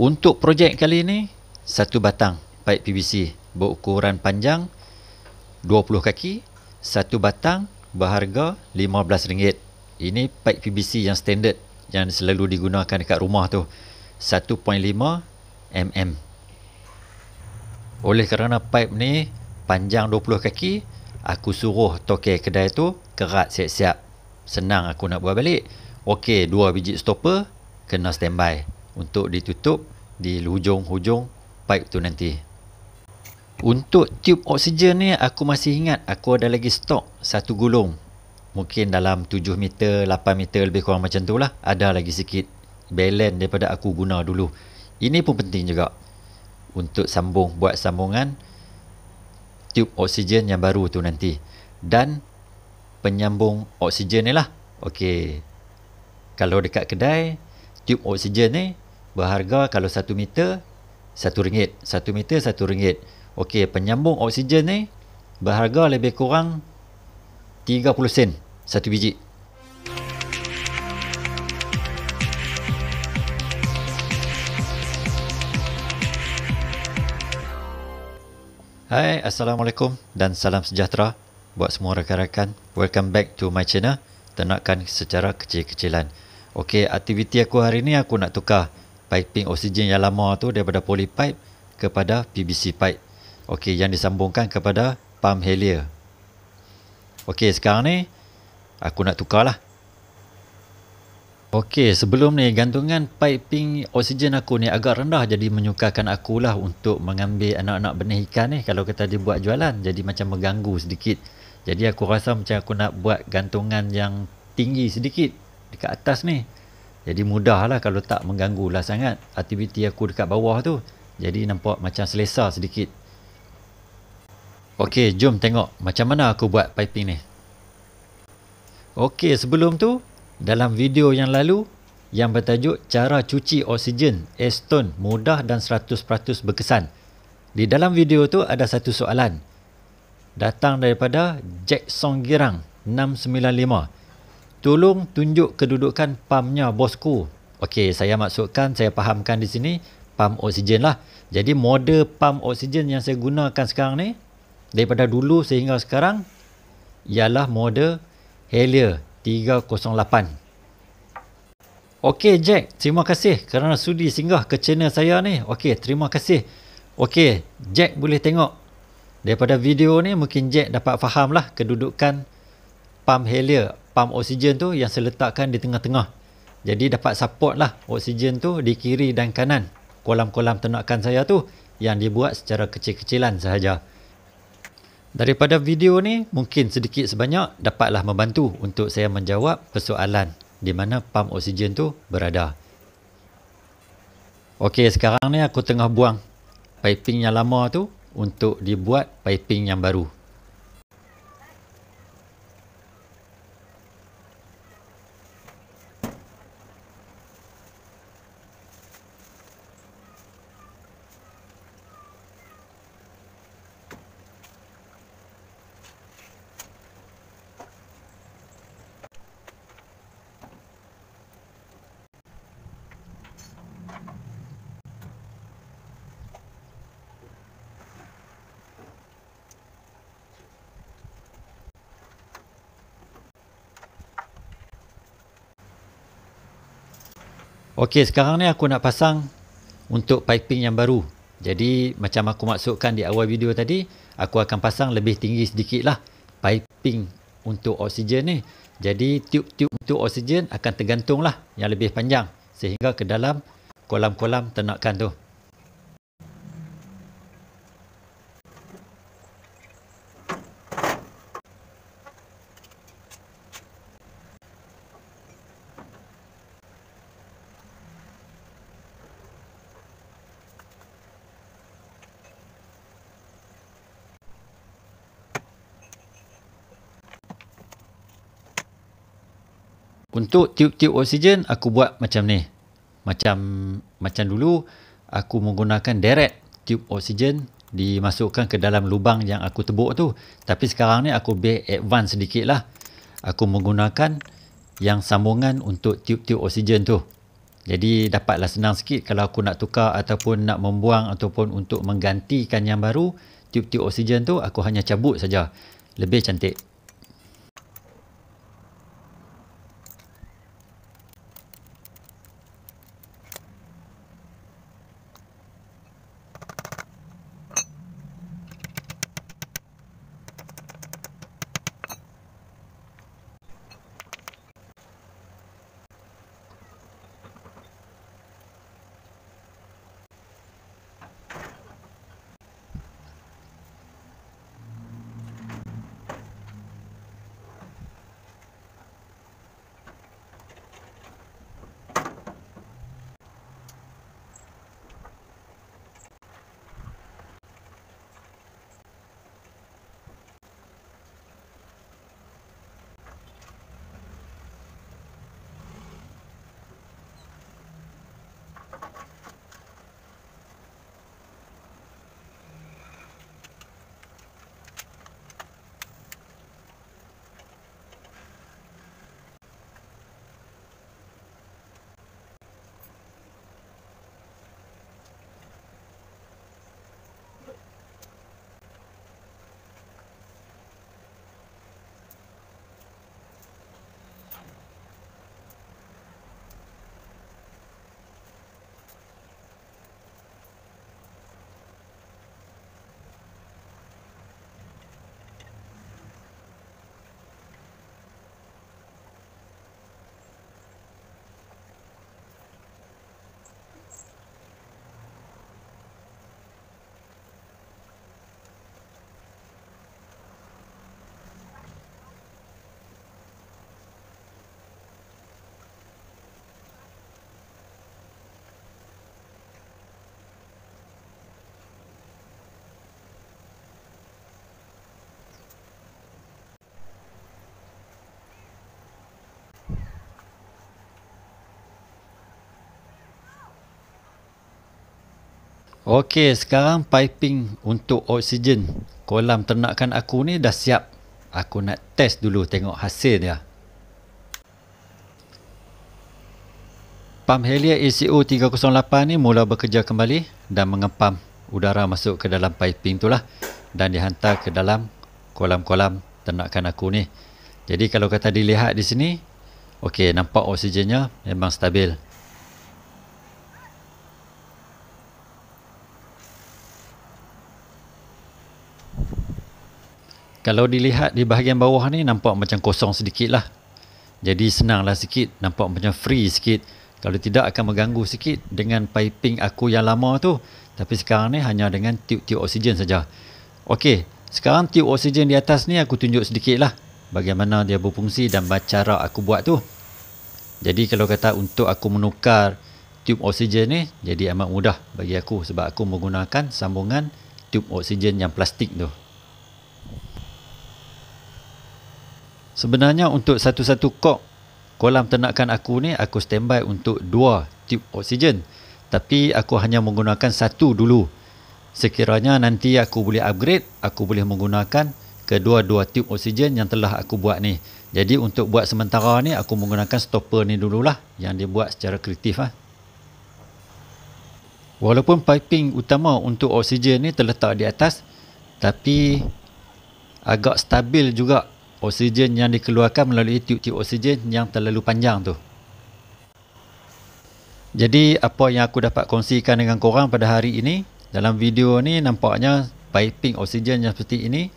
Untuk projek kali ini satu batang paip PVC berukuran panjang 20 kaki, satu batang berharga RM15. Ini paip PVC yang standard yang selalu digunakan dekat rumah tu. 1.5 mm. Oleh kerana paip ni panjang 20 kaki, aku suruh toke kedai tu kerat siap-siap. Senang aku nak buat balik. Okey, dua biji stopper kena standby untuk ditutup di hujung-hujung pipe tu nanti. Untuk tube oksigen ni aku masih ingat aku ada lagi stok satu gulung. Mungkin dalam 7 meter, 8 meter lebih kurang macam tu lah. Ada lagi sikit balance daripada aku guna dulu. Ini pun penting juga untuk sambung buat sambungan tube oksigen yang baru tu nanti. Dan penyambung oksigen ni lah. Okey. Kalau dekat kedai, tube oksigen ni berharga kalau satu meter satu ringgit satu meter satu ringgit ok penyambung oksigen ni berharga lebih kurang 30 sen satu biji Hai Assalamualaikum dan salam sejahtera buat semua rakan-rakan welcome back to my channel tenakan secara kecil-kecilan okey aktiviti aku hari ni aku nak tukar piping oksigen yang lama tu daripada polypipe kepada PVC pipe okey yang disambungkan kepada Pam Helia. okey sekarang ni aku nak tukarlah okey sebelum ni gantungan piping oksigen aku ni agak rendah jadi menyukarkan aku lah untuk mengambil anak-anak benih ikan ni kalau kita dia buat jualan jadi macam mengganggu sedikit jadi aku rasa macam aku nak buat gantungan yang tinggi sedikit dekat atas ni jadi mudah lah kalau tak mengganggu lah sangat aktiviti aku dekat bawah tu jadi nampak macam selesa sedikit Okey, jom tengok macam mana aku buat piping ni Okey, sebelum tu dalam video yang lalu yang bertajuk cara cuci oksigen Aston mudah dan 100% berkesan di dalam video tu ada satu soalan datang daripada Jack Song Girang 695 tolong tunjuk kedudukan pamnya bosku. Okey, saya maksudkan, saya fahamkan di sini, pam oksigen lah. Jadi, model pam oksigen yang saya gunakan sekarang ni, daripada dulu sehingga sekarang, ialah model Helia 308. Okey, Jack. Terima kasih kerana sudi singgah ke channel saya ni. Okey, terima kasih. Okey, Jack boleh tengok. Daripada video ni, mungkin Jack dapat faham lah kedudukan pump pump helium, pump oksigen tu yang saya letakkan di tengah-tengah jadi dapat support lah oksigen tu di kiri dan kanan kolam-kolam ternakan saya tu yang dibuat secara kecil-kecilan sahaja daripada video ni mungkin sedikit sebanyak dapatlah membantu untuk saya menjawab persoalan di mana pam oksigen tu berada ok sekarang ni aku tengah buang piping yang lama tu untuk dibuat piping yang baru Okey, sekarang ni aku nak pasang untuk piping yang baru. Jadi macam aku maksudkan di awal video tadi, aku akan pasang lebih tinggi sedikit lah piping untuk oksigen ni. Jadi tube-tube untuk oksigen akan tergantung lah yang lebih panjang sehingga ke dalam kolam-kolam ternakan tu. untuk tiup-tiup oksigen aku buat macam ni macam macam dulu aku menggunakan deret tiup oksigen dimasukkan ke dalam lubang yang aku tebuk tu tapi sekarang ni aku lebih advance sedikit lah aku menggunakan yang sambungan untuk tiup-tiup oksigen tu jadi dapatlah senang sikit kalau aku nak tukar ataupun nak membuang ataupun untuk menggantikan yang baru tiup-tiup oksigen tu aku hanya cabut saja lebih cantik Okey, sekarang piping untuk oksigen kolam ternakan aku ni dah siap. Aku nak test dulu tengok hasil dia. Pam Helia ECO 308 ni mula bekerja kembali dan mengepam udara masuk ke dalam piping tu lah dan dihantar ke dalam kolam-kolam ternakan aku ni. Jadi kalau kata dilihat di sini, okey nampak oksigennya memang stabil. Kalau dilihat di bahagian bawah ni nampak macam kosong sedikit lah. Jadi senanglah sikit, nampak macam free sikit. Kalau tidak akan mengganggu sikit dengan piping aku yang lama tu. Tapi sekarang ni hanya dengan tiup-tiup oksigen saja. Okey, sekarang tiub oksigen di atas ni aku tunjuk sedikit lah. Bagaimana dia berfungsi dan cara aku buat tu. Jadi kalau kata untuk aku menukar tiub oksigen ni, jadi amat mudah bagi aku. Sebab aku menggunakan sambungan tiub oksigen yang plastik tu. Sebenarnya untuk satu-satu kok kolam ternakan aku ni aku standby untuk dua tube oksigen. Tapi aku hanya menggunakan satu dulu. Sekiranya nanti aku boleh upgrade, aku boleh menggunakan kedua-dua tube oksigen yang telah aku buat ni. Jadi untuk buat sementara ni aku menggunakan stopper ni dululah yang dibuat secara kreatif ah. Walaupun piping utama untuk oksigen ni terletak di atas tapi agak stabil juga oksigen yang dikeluarkan melalui tiup-tiup oksigen yang terlalu panjang tu. Jadi apa yang aku dapat kongsikan dengan korang pada hari ini dalam video ni nampaknya piping oksigen yang seperti ini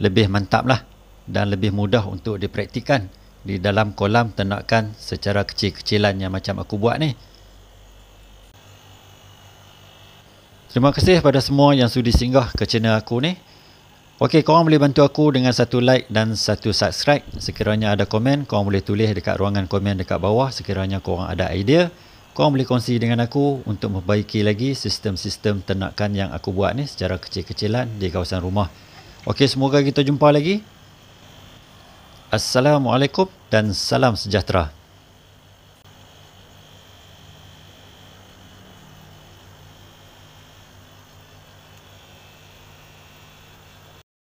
lebih mantap lah dan lebih mudah untuk dipraktikan di dalam kolam ternakan secara kecil-kecilan yang macam aku buat ni. Terima kasih pada semua yang sudi singgah ke channel aku ni. Okey, korang boleh bantu aku dengan satu like dan satu subscribe. Sekiranya ada komen, korang boleh tulis dekat ruangan komen dekat bawah. Sekiranya korang ada idea, korang boleh kongsi dengan aku untuk membaiki lagi sistem-sistem ternakan yang aku buat ni secara kecil-kecilan di kawasan rumah. Okey, semoga kita jumpa lagi. Assalamualaikum dan salam sejahtera.